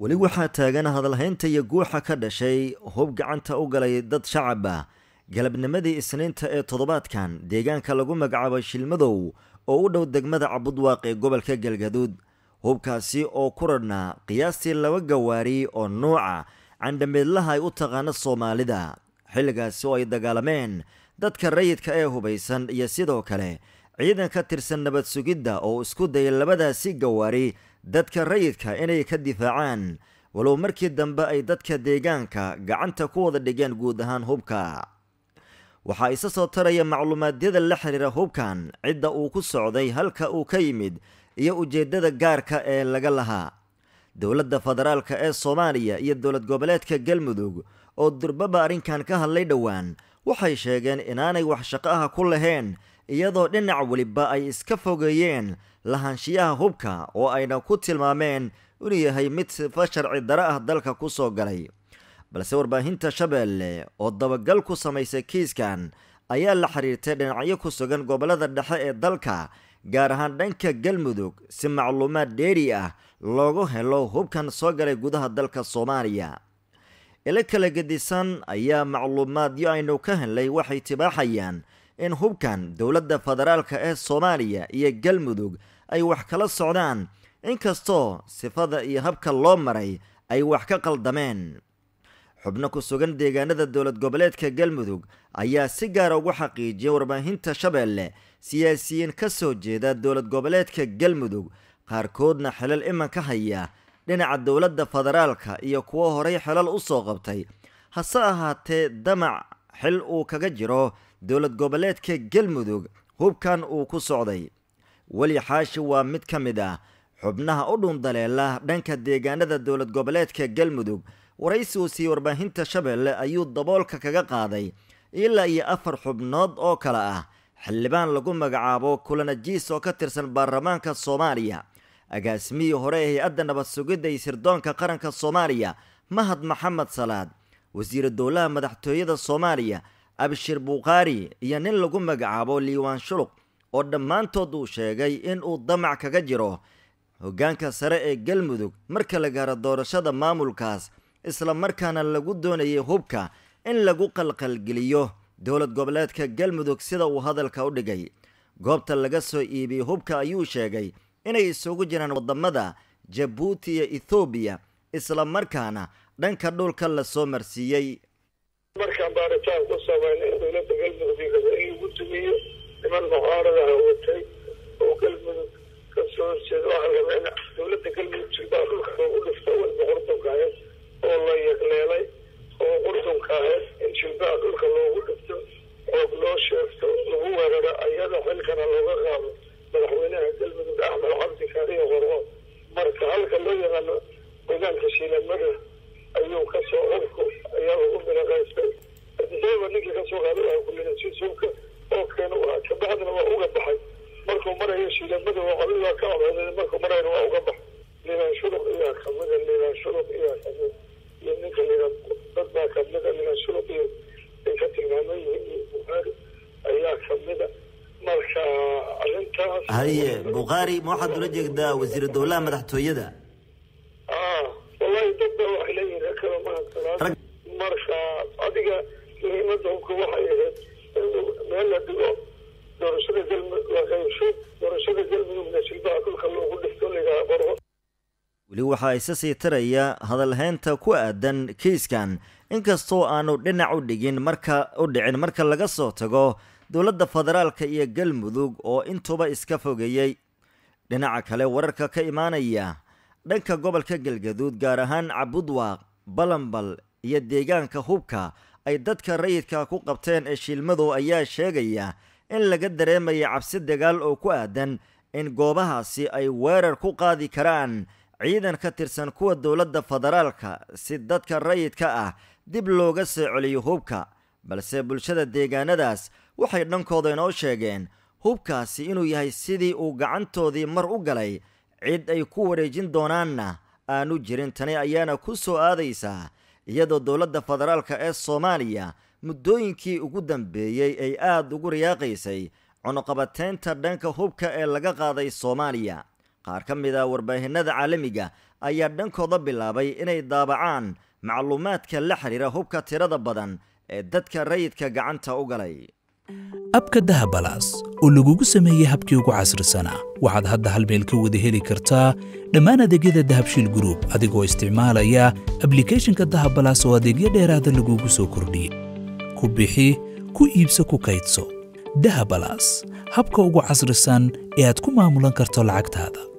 weli waxaa taagan hadalhaynta iyo guuxa ka dhashay hub gacanta u galay dad shacaba ah, galabnimadii isniinta ee toddobaadkan deegaanka lagu magacaabo shilmadow oo u dhow degmada cabudwaaq ee gobolka galgaduud hubkaasi oo ku radhnaa qiyaastii laba gawaari oo nuuca ah, candhameedlaha ay u taqaano soomaalida xilligaasi oo ay dagaalameen dadka rayidka ee hubaysan iyo sidoo kale ciidan ka tirsan nabad sugidda oo isku dayay labadaasi gawaari dadka rayidka inay ka difaacaan walow markii dambe ay dadka deegaanka gacanta ku wada dhigeen guud ahaan hubka waxaa isa soo taraya macluumaadyada la xiriira hubkan cidda uu ku socday halka uu ka yimid iyo ujeeddada gaarka ee laga lahaa dowladda federaalka ee soomaaliya iyo dowlad goboleedka galmudug oo durbaba arrinkan ka hadlay dhowaan waxay sheegeen inaanay wax shaqo aha ku lahayn iyadoo dhinac weliba ay iska fogeeyeen lahaanshiyaha hubka oo ayna ku tilmaameen inuu yahay mid sifa sharci dare ah dalka ku soo galay balse warbaahinta shabeelle oo dabagal ku samaysay kiiskan ayaa la xiriirtay dhinacyo ku sugan gobollada dhexe ee dalka gaar ahaan dhanka galmudug si macluumaad dheeri ah loogu helo hubkan soo galay gudaha dalka soomaaliya ilo kala gedisan ayaa macluumaadyo aynu ka helay waxay tibaaxayaan in hubkan dowladda federaalka ee soomaaliya iyo galmudug ay wax kala socdaan inkastoo sifada iyo habka loo maray ay wax ka qaldameen xubno ku sugan deegaanada dowlad goboleedka galmudug ayaa si gaara ah ugu xaqiijiyay warbaahinta shabeelle siyaasiyiin ka soo jeeda dowlad goboleedka galmudug qaarkoodna xelal iman ka haya dhinaca dowladda federaalka iyo kuwo horey xelal u soo qabtay hase ahaatee damac xil uu kaga jiro dowlad goboleedka galmudug hubkan uu ku socday weli xaashi waa mid ka mid ah xubnaha u daleela dhanka deegaanada dowlad goboleedka galmudug waraysigu sii warbaahinta shabeelle ayuu daboolka kaga qaaday ilaa iyo afar xubnood oo kale ah xildhibaan lagu magacaabo kulanajiis oo ka tirsan baarlamaanka soomaaliya agaasimihii hore ee hay-adda nabad sugidda iyo sirdoonka qaranka soomaaliya mahad maxamed salaad wasiira dowlaha madaxtooyada soomaaliya abshir bukhaari iyo nin lagu magacaabo liiwaan shuluq oo dhammaantood uu sheegay in uu damac kaga jiro hoggaanka sare ee galmudug marka la gaaro doorashada maamulkaas isla markaana lagu doonayay hubka in lagu qalqalgeliyo dowlad goboleedka galmudug sida uu hadalka u dhigay goobta laga soo iibiyey hubka ayuu sheegay inay isugu jiraan waddamada jabuuti iyo ethoobiya isla markaana dhanka dhulka lasoo marsiiyey ayaan baaritaan ku sameyn in dowlada in lagu dumiyo niman mucaarada hawatay oo galmudug kasoo horjeeda waxaa lamayna oranaya shidamada waqoli waa ka odooda marku marayna waa uga bax niman shurub iyaa kamida niman shurub iyaa kamida iyo ninka lira dad baa kamida niman shurub iyo ay ka tilmaama iyo bukhaari ayaa kamida marka arrintaas haye bukhaari ma waxaad ula jeegdaa wasiir dowlaha madaxtooyada a ah, wallahi dad waxay leeyihin rag kala mahadsanaa weli waxaa isa sii taraya hadalhaynta ku aadan kiiskan inkastoo aanu dhinac u dhigin marka u dhicin marka laga soo tago dowladda federaalka iyo galmudug oo intuba iska fogeeyey dhinaca kale wararka ka imaanaya dhanka gobolka galgaduud gaar ahaan cabudwaaq balambal iyo deegaanka hubka ay dadka rayidka ku qabteen ee shiilmadow ayaa sheegaya in laga dareemaya cabsi dagaal oo ku aadan in goobahaasi ay weerar ku qaadi karaan ciidan ka tirsan kuwa dowladda federaalka si dadka rayidka ah dib looga soo celiyo hubka balse bulshada deegaanadaas waxay dhankooda inoo sheegeen hubkaasi inuu yahay sidii uu gacantoodii mar u galay cid ay ku wareejin doonaanna aanu jirin tani ayaana ku soo aadaysaa iyadoo dowladda federaalka ee soomaaliya muddooyinkii ugu dambeeyey ay aad ugu riyaaqaysay cunuqabateynta dhanka hubka ee laga qaaday soomaaliya qaar ka mid a ah warbaahinada caalamiga ayaa dhankooda bilaabay inay daabacaan macluumaadka la xiriira hubka tirada badan ee dadka rayidka gacanta u galay abka dahabalaas oo lagugu sameeyey habkii ugu casrisanaa waxaad hadda hal meel ka wada heli kartaa dhammaan adeegyada dahabshiil gruub adigoo isticmaalaya ablicathonka dahabalaas oo adeegyo dheeraada lagugu soo kordhiyey ku bixi ku iibso ku kaydso dahabalas habka ugu casrisan ee aad ku maamulan karto lacagtaada